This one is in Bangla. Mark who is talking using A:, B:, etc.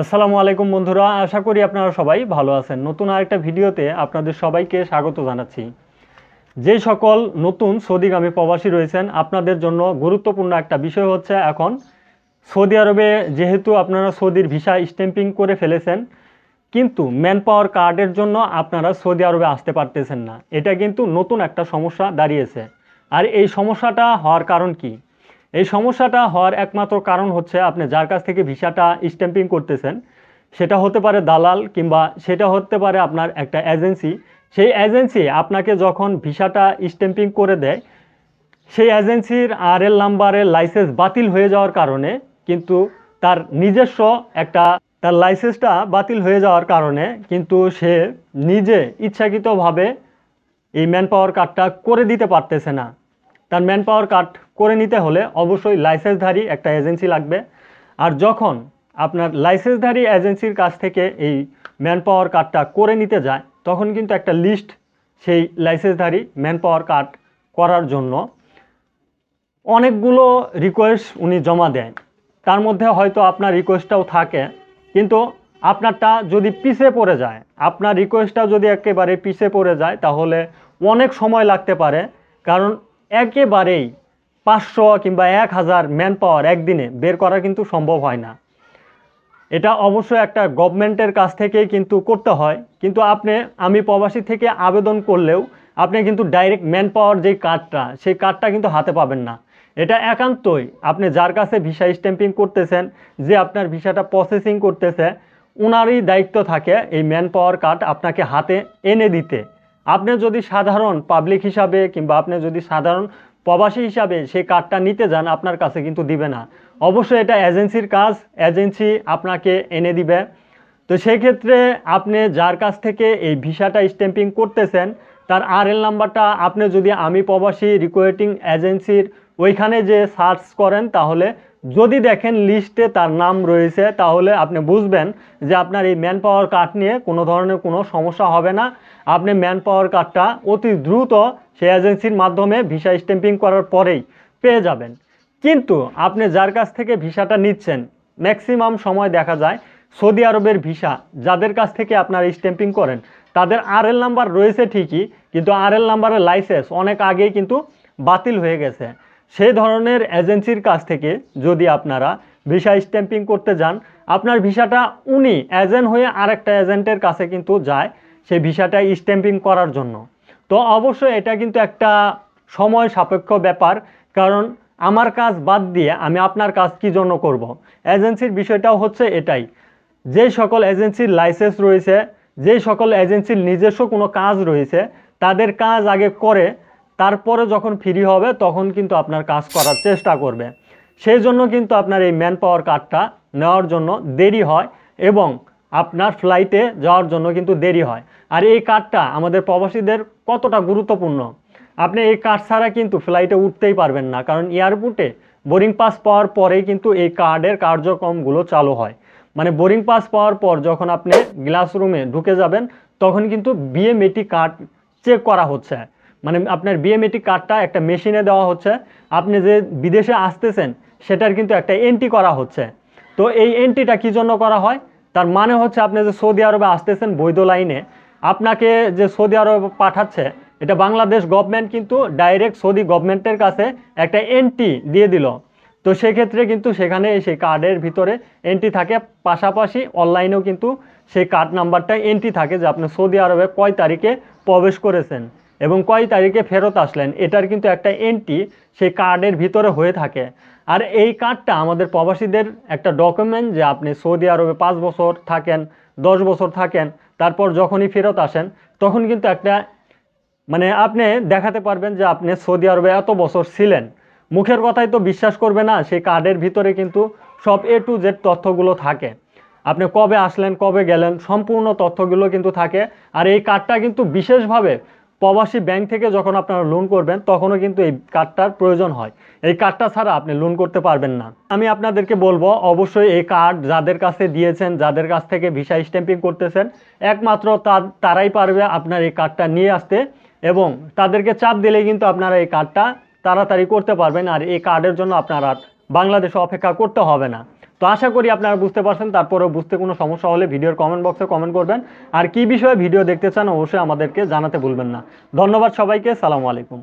A: আসসালামু আলাইকুম বন্ধুরা আশা করি আপনারা সবাই ভালো আছেন নতুন আরেকটা ভিডিওতে আপনাদের সবাইকে স্বাগত জানাচ্ছি যে সকল নতুন সৌদিগামী প্রবাসী রয়েছেন আপনাদের জন্য গুরুত্বপূর্ণ একটা বিষয় হচ্ছে এখন সৌদি আরবে যেহেতু আপনারা সৌদির ভিসা স্ট্যাম্পিং করে ফেলেছেন কিন্তু ম্যান পাওয়ার কার্ডের জন্য আপনারা সৌদি আরবে আসতে পারতেছেন না এটা কিন্তু নতুন একটা সমস্যা দাঁড়িয়েছে আর এই সমস্যাটা হওয়ার কারণ কি এই সমস্যাটা হওয়ার একমাত্র কারণ হচ্ছে আপনি যার কাছ থেকে ভিসাটা স্ট্যাম্পিং করতেছেন সেটা হতে পারে দালাল কিংবা সেটা হতে পারে আপনার একটা এজেন্সি সেই এজেন্সি আপনাকে যখন ভিসাটা স্ট্যাম্পিং করে দেয় সেই এজেন্সির আর এল নাম্বারের লাইসেন্স বাতিল হয়ে যাওয়ার কারণে কিন্তু তার নিজস্ব একটা তার লাইসেন্সটা বাতিল হয়ে যাওয়ার কারণে কিন্তু সে নিজে ইচ্ছাকৃতভাবে এই ম্যান পাওয়ার কার্ডটা করে দিতে পারতেছে না তার ম্যান পাওয়ার কাট করে নিতে হলে অবশ্যই লাইসেন্সধারী একটা এজেন্সি লাগবে আর যখন আপনার লাইসেন্সধারী এজেন্সির কাছ থেকে এই ম্যান পাওয়ার কার্ডটা করে নিতে যায় তখন কিন্তু একটা লিস্ট সেই লাইসেন্সধারী ম্যান পাওয়ার কার্ড করার জন্য অনেকগুলো রিকোয়েস্ট উনি জমা দেয় তার মধ্যে হয়তো আপনার রিকোয়েস্টটাও থাকে কিন্তু আপনারটা যদি পিছে পড়ে যায় আপনার রিকোয়েস্টটা যদি একেবারে পিছে পড়ে যায় তাহলে অনেক সময় লাগতে পারে কারণ একেবারেই পাঁচশো কিংবা এক হাজার ম্যান পাওয়ার একদিনে বের করা কিন্তু সম্ভব হয় না এটা অবশ্য একটা গভর্নমেন্টের কাছ থেকে কিন্তু করতে হয় কিন্তু আপনি আমি প্রবাসী থেকে আবেদন করলেও আপনি কিন্তু ডাইরেক্ট ম্যান পাওয়ার যে কার্ডটা সেই কার্ডটা কিন্তু হাতে পাবেন না এটা একান্তই আপনি যার কাছে ভিসা স্ট্যাম্পিং করতেছেন যে আপনার ভিসাটা প্রসেসিং করতেছে ওনারই দায়িত্ব থাকে এই ম্যান পাওয়ার কার্ড আপনাকে হাতে এনে দিতে আপনি যদি সাধারণ পাবলিক হিসাবে কিংবা আপনি যদি সাধারণ প্রবাসী হিসাবে সেই কার্ডটা নিতে যান আপনার কাছে কিন্তু দিবে না অবশ্যই এটা এজেন্সির কাজ এজেন্সি আপনাকে এনে দিবে তো সেই ক্ষেত্রে আপনি যার কাছ থেকে এই ভিসাটা স্ট্যাম্পিং করতেছেন তার আর এল নাম্বারটা আপনি যদি আমি প্রবাসী রিকোয়েটিং এজেন্সির ওইখানে যে সার্চ করেন তাহলে যদি দেখেন লিস্টে তার নাম রয়েছে তাহলে আপনি বুঝবেন যে আপনার এই ম্যান পাওয়ার কার্ড নিয়ে কোনো ধরনের কোনো সমস্যা হবে না আপনি ম্যান পাওয়ার কার্ডটা অতি দ্রুত সেই এজেন্সির মাধ্যমে ভিসা স্ট্যাম্পিং করার পরেই পেয়ে যাবেন কিন্তু আপনি যার কাছ থেকে ভিসাটা নিচ্ছেন ম্যাক্সিমাম সময় দেখা যায় সৌদি আরবের ভিসা যাদের কাছ থেকে আপনারা স্ট্যাম্পিং করেন তাদের আরএল নাম্বার রয়েছে ঠিকই কিন্তু আরএল নাম্বারের লাইসেন্স অনেক আগেই কিন্তু বাতিল হয়ে গেছে সেই ধরনের এজেন্সির কাছ থেকে যদি আপনারা ভিসা স্ট্যাম্পিং করতে যান আপনার ভিসাটা উনি এজেন্ট হয়ে আরেকটা এজেন্টের কাছে কিন্তু যায় সেই ভিসাটা স্ট্যাম্পিং করার জন্য তো অবশ্যই এটা কিন্তু একটা সময় সাপেক্ষ ব্যাপার কারণ আমার কাজ বাদ দিয়ে আমি আপনার কাজ কি জন্য করব। এজেন্সির বিষয়টাও হচ্ছে এটাই যে সকল এজেন্সির লাইসেন্স রয়েছে যে সকল এজেন্সির নিজস্ব কোনো কাজ রয়েছে তাদের কাজ আগে করে তারপরে যখন ফ্রি হবে তখন কিন্তু আপনার কাজ করার চেষ্টা করবে সেই জন্য কিন্তু আপনার এই ম্যান পাওয়ার কার্ডটা নেওয়ার জন্য দেরি হয় এবং আপনার ফ্লাইটে যাওয়ার জন্য কিন্তু দেরি হয় আর এই কার্ডটা আমাদের প্রবাসীদের কতটা গুরুত্বপূর্ণ আপনি এই কার্ড ছাড়া কিন্তু ফ্লাইটে উঠতেই পারবেন না কারণ এয়ারপোর্টে বোরিং পাস পাওয়ার পরেই কিন্তু এই কার্ডের কার্যক্রমগুলো চালু হয় মানে বোরিং পাস পাওয়ার পর যখন আপনি রুমে ঢুকে যাবেন তখন কিন্তু বিএমএটি কার্ড চেক করা হচ্ছে মানে আপনার বিএমএটি কার্ডটা একটা মেশিনে দেওয়া হচ্ছে আপনি যে বিদেশে আসতেছেন সেটার কিন্তু একটা এন্ট্রি করা হচ্ছে তো এই এন্ট্রিটা কী জন্য করা হয় তার মানে হচ্ছে আপনি যে সৌদি আরবে আসতেছেন বৈধ লাইনে আপনাকে যে সৌদি আরবে পাঠাচ্ছে এটা বাংলাদেশ গভর্নমেন্ট কিন্তু ডাইরেক্ট সৌদি গভর্নমেন্টের কাছে একটা এন্ট্রি দিয়ে দিল তো সেক্ষেত্রে কিন্তু সেখানে সেই কার্ডের ভিতরে এন্ট্রি থাকে পাশাপাশি অনলাইনেও কিন্তু সেই কার্ড নাম্বারটা এন্ট্রি থাকে যে আপনি সৌদি আরবে কয় তারিখে প্রবেশ করেছেন এবং কয় তারিখে ফেরত আসলেন এটার কিন্তু একটা এন্ট্রি সেই কার্ডের ভিতরে হয়ে থাকে আর এই কার্ডটা আমাদের প্রবাসীদের একটা ডকুমেন্ট যে আপনি সৌদি আরবে পাঁচ বছর থাকেন দশ বছর থাকেন তারপর যখনই ফেরত আসেন তখন কিন্তু একটা মানে আপনি দেখাতে পারবেন যে আপনি সৌদি আরবে এত বছর ছিলেন মুখের কথাই তো বিশ্বাস করবে না সেই কার্ডের ভিতরে কিন্তু সব এ টু জেড তথ্যগুলো থাকে আপনি কবে আসলেন কবে গেলেন সম্পূর্ণ তথ্যগুলো কিন্তু থাকে আর এই কার্ডটা কিন্তু বিশেষভাবে প্রবাসী ব্যাংক থেকে যখন আপনারা লোন করবেন তখনও কিন্তু এই কার্ডটার প্রয়োজন হয় এই কার্ডটা ছাড়া আপনি লোন করতে পারবেন না আমি আপনাদেরকে বলবো অবশ্যই এই কার্ড যাদের কাছে দিয়েছেন যাদের কাছ থেকে ভিসা স্ট্যাম্পিং করতেছেন একমাত্র তারাই পারবে আপনার এই কার্ডটা নিয়ে আসতে এবং তাদেরকে চাপ দিলে কিন্তু আপনারা এই কার্ডটা তাড়াতাড়ি করতে পারবেন আর এই কার্ডের জন্য আপনারা বাংলাদেশে অপেক্ষা করতে হবে না তো আশা করি আপনারা বুঝতে পারছেন তারপরেও বুঝতে কোনো সমস্যা হলে ভিডিওর কমেন্ট বক্সে কমেন্ট করবেন আর কি বিষয়ে ভিডিও দেখতে চান অবশ্যই আমাদেরকে জানাতে ভুলবেন না ধন্যবাদ সবাইকে সালামু আলাইকুম